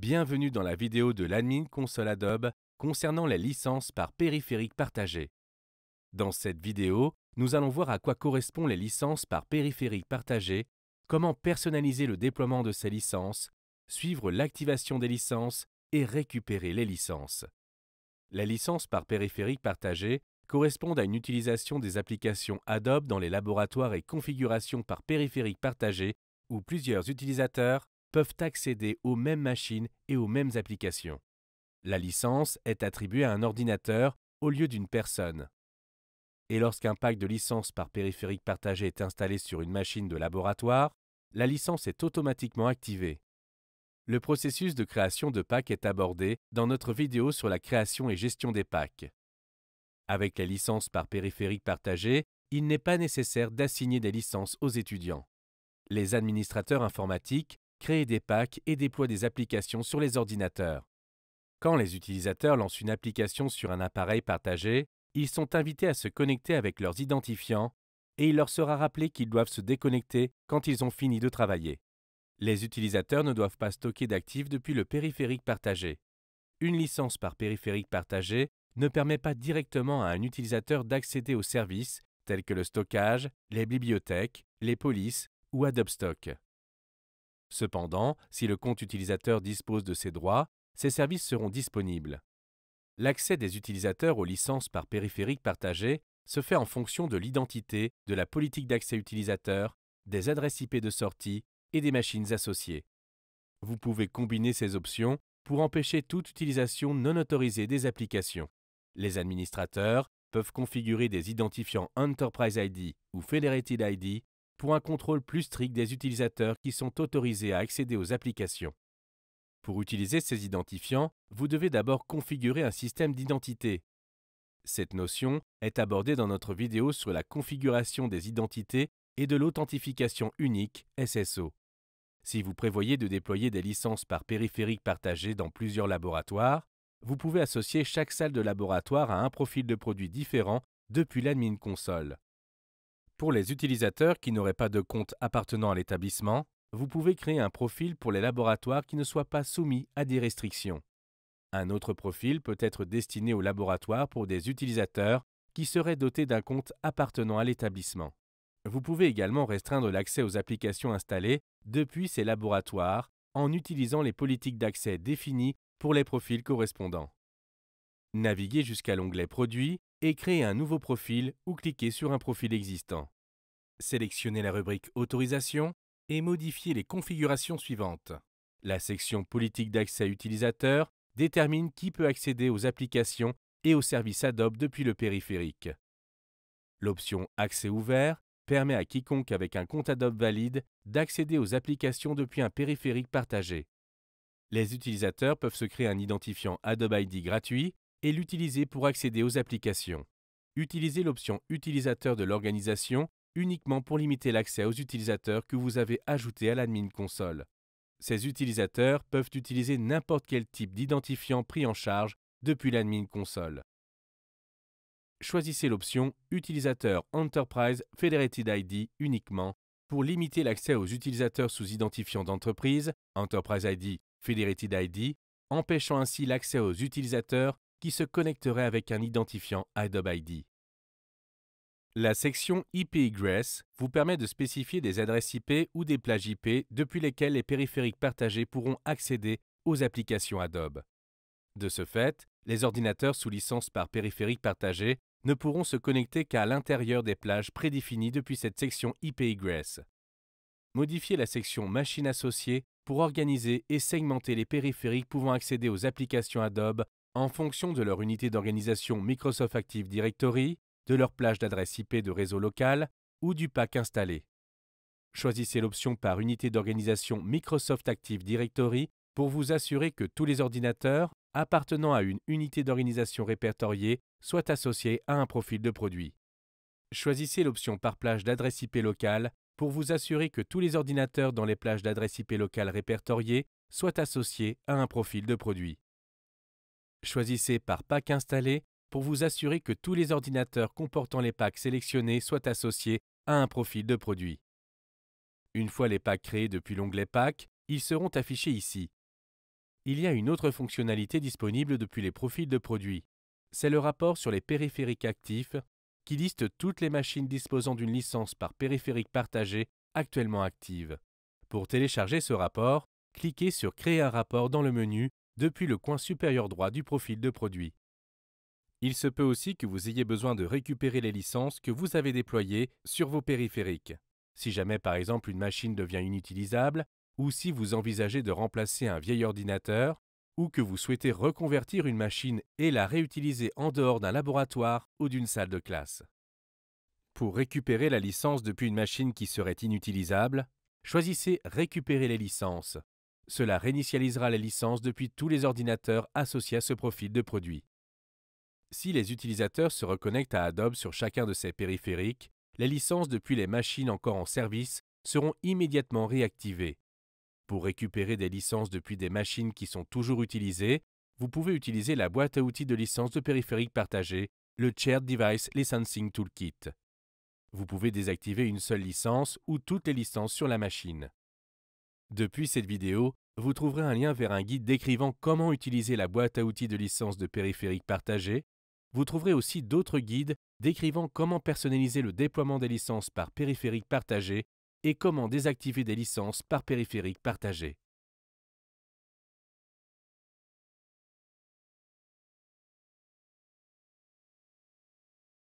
Bienvenue dans la vidéo de l'admin console Adobe concernant les licences par périphérique partagé. Dans cette vidéo, nous allons voir à quoi correspondent les licences par périphérique partagée, comment personnaliser le déploiement de ces licences, suivre l'activation des licences et récupérer les licences. Les licences par périphérique partagée correspondent à une utilisation des applications Adobe dans les laboratoires et configurations par périphérique partagée où plusieurs utilisateurs peuvent accéder aux mêmes machines et aux mêmes applications. La licence est attribuée à un ordinateur au lieu d'une personne. Et lorsqu'un pack de licences par périphérique partagé est installé sur une machine de laboratoire, la licence est automatiquement activée. Le processus de création de packs est abordé dans notre vidéo sur la création et gestion des packs. Avec la licence par périphérique partagé, il n'est pas nécessaire d'assigner des licences aux étudiants. Les administrateurs informatiques créer des packs et déploie des applications sur les ordinateurs. Quand les utilisateurs lancent une application sur un appareil partagé, ils sont invités à se connecter avec leurs identifiants et il leur sera rappelé qu'ils doivent se déconnecter quand ils ont fini de travailler. Les utilisateurs ne doivent pas stocker d'actifs depuis le périphérique partagé. Une licence par périphérique partagé ne permet pas directement à un utilisateur d'accéder aux services tels que le stockage, les bibliothèques, les polices ou Adobe Stock. Cependant, si le compte utilisateur dispose de ces droits, ces services seront disponibles. L'accès des utilisateurs aux licences par périphérique partagé se fait en fonction de l'identité, de la politique d'accès utilisateur, des adresses IP de sortie et des machines associées. Vous pouvez combiner ces options pour empêcher toute utilisation non autorisée des applications. Les administrateurs peuvent configurer des identifiants Enterprise ID ou Federated ID pour un contrôle plus strict des utilisateurs qui sont autorisés à accéder aux applications. Pour utiliser ces identifiants, vous devez d'abord configurer un système d'identité. Cette notion est abordée dans notre vidéo sur la configuration des identités et de l'authentification unique SSO. Si vous prévoyez de déployer des licences par périphérique partagée dans plusieurs laboratoires, vous pouvez associer chaque salle de laboratoire à un profil de produit différent depuis l'admin console. Pour les utilisateurs qui n'auraient pas de compte appartenant à l'établissement, vous pouvez créer un profil pour les laboratoires qui ne soient pas soumis à des restrictions. Un autre profil peut être destiné aux laboratoires pour des utilisateurs qui seraient dotés d'un compte appartenant à l'établissement. Vous pouvez également restreindre l'accès aux applications installées depuis ces laboratoires en utilisant les politiques d'accès définies pour les profils correspondants. Naviguez jusqu'à l'onglet Produits et créer un nouveau profil ou cliquer sur un profil existant. Sélectionnez la rubrique Autorisation et modifiez les configurations suivantes. La section Politique d'accès utilisateur détermine qui peut accéder aux applications et aux services Adobe depuis le périphérique. L'option Accès ouvert permet à quiconque avec un compte Adobe valide d'accéder aux applications depuis un périphérique partagé. Les utilisateurs peuvent se créer un identifiant Adobe ID gratuit et l'utiliser pour accéder aux applications. Utilisez l'option Utilisateur de l'organisation uniquement pour limiter l'accès aux utilisateurs que vous avez ajoutés à l'admin console. Ces utilisateurs peuvent utiliser n'importe quel type d'identifiant pris en charge depuis l'admin console. Choisissez l'option Utilisateur Enterprise Federated ID uniquement pour limiter l'accès aux utilisateurs sous identifiant d'entreprise, Enterprise ID, Federated ID, empêchant ainsi l'accès aux utilisateurs qui se connecterait avec un identifiant Adobe ID. La section IP-Egress vous permet de spécifier des adresses IP ou des plages IP depuis lesquelles les périphériques partagés pourront accéder aux applications Adobe. De ce fait, les ordinateurs sous licence par périphérique partagé ne pourront se connecter qu'à l'intérieur des plages prédéfinies depuis cette section IP-Egress. Modifiez la section Machines associées pour organiser et segmenter les périphériques pouvant accéder aux applications Adobe en fonction de leur unité d'organisation Microsoft Active Directory, de leur plage d'adresse IP de réseau local ou du pack installé. Choisissez l'option par unité d'organisation Microsoft Active Directory pour vous assurer que tous les ordinateurs appartenant à une unité d'organisation répertoriée soient associés à un profil de produit. Choisissez l'option par plage d'adresse IP locale pour vous assurer que tous les ordinateurs dans les plages d'adresse IP locale répertoriées soient associés à un profil de produit. Choisissez par pack installé pour vous assurer que tous les ordinateurs comportant les packs sélectionnés soient associés à un profil de produit. Une fois les packs créés depuis l'onglet Pack, ils seront affichés ici. Il y a une autre fonctionnalité disponible depuis les profils de produits. C'est le rapport sur les périphériques actifs qui liste toutes les machines disposant d'une licence par périphérique partagée actuellement active. Pour télécharger ce rapport, cliquez sur Créer un rapport dans le menu depuis le coin supérieur droit du profil de produit. Il se peut aussi que vous ayez besoin de récupérer les licences que vous avez déployées sur vos périphériques. Si jamais par exemple une machine devient inutilisable, ou si vous envisagez de remplacer un vieil ordinateur, ou que vous souhaitez reconvertir une machine et la réutiliser en dehors d'un laboratoire ou d'une salle de classe. Pour récupérer la licence depuis une machine qui serait inutilisable, choisissez Récupérer les licences cela réinitialisera les licences depuis tous les ordinateurs associés à ce profil de produit. Si les utilisateurs se reconnectent à Adobe sur chacun de ces périphériques, les licences depuis les machines encore en service seront immédiatement réactivées. Pour récupérer des licences depuis des machines qui sont toujours utilisées, vous pouvez utiliser la boîte à outils de licences de périphériques partagées, le Shared Device Licensing Toolkit. Vous pouvez désactiver une seule licence ou toutes les licences sur la machine. Depuis cette vidéo, vous trouverez un lien vers un guide décrivant comment utiliser la boîte à outils de licence de périphériques partagés. Vous trouverez aussi d'autres guides décrivant comment personnaliser le déploiement des licences par périphériques partagés et comment désactiver des licences par périphériques partagés.